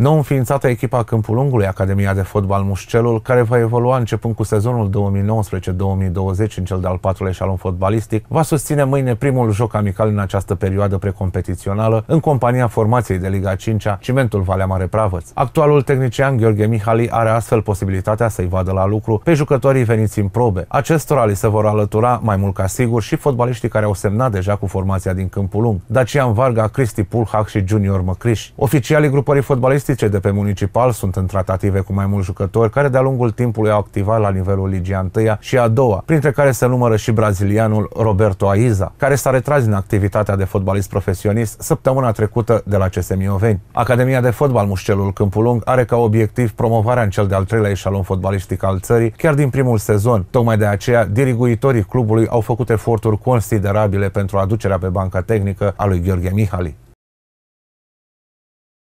Nou înființată echipa Câmpul Lungului, Academia de Fotbal Mușcelul, care va evolua începând cu sezonul 2019-2020 în cel de-al patrulea eșalon fotbalistic, va susține mâine primul joc amical în această perioadă precompetițională în compania formației de Liga 5 -a, Cimentul Valea Mare Pravăț. Actualul tehnician Gheorghe Mihali are astfel posibilitatea să-i vadă la lucru pe jucătorii veniți în probe. Acestora li se vor alătura mai mult ca sigur și fotbaliștii care au semnat deja cu formația din Câmpul Lung, Dacian Varga, Cristi Pulhac și Junior Măcriș. Oficialii grupării fotbalistice tactice de pe municipal sunt în tratative cu mai mulți jucători care de-a lungul timpului au activat la nivelul Ligii 1 și a doua, printre care se numără și brazilianul Roberto Aiza, care s-a retras din activitatea de fotbalist profesionist săptămâna trecută de la CS Mioveni. Academia de fotbal Mușcelul Câmpulung are ca obiectiv promovarea în cel de-al treilea eșalon fotbalistic al țării chiar din primul sezon. Tocmai de aceea, diriguitorii clubului au făcut eforturi considerabile pentru aducerea pe banca tehnică a lui Gheorghe Mihali.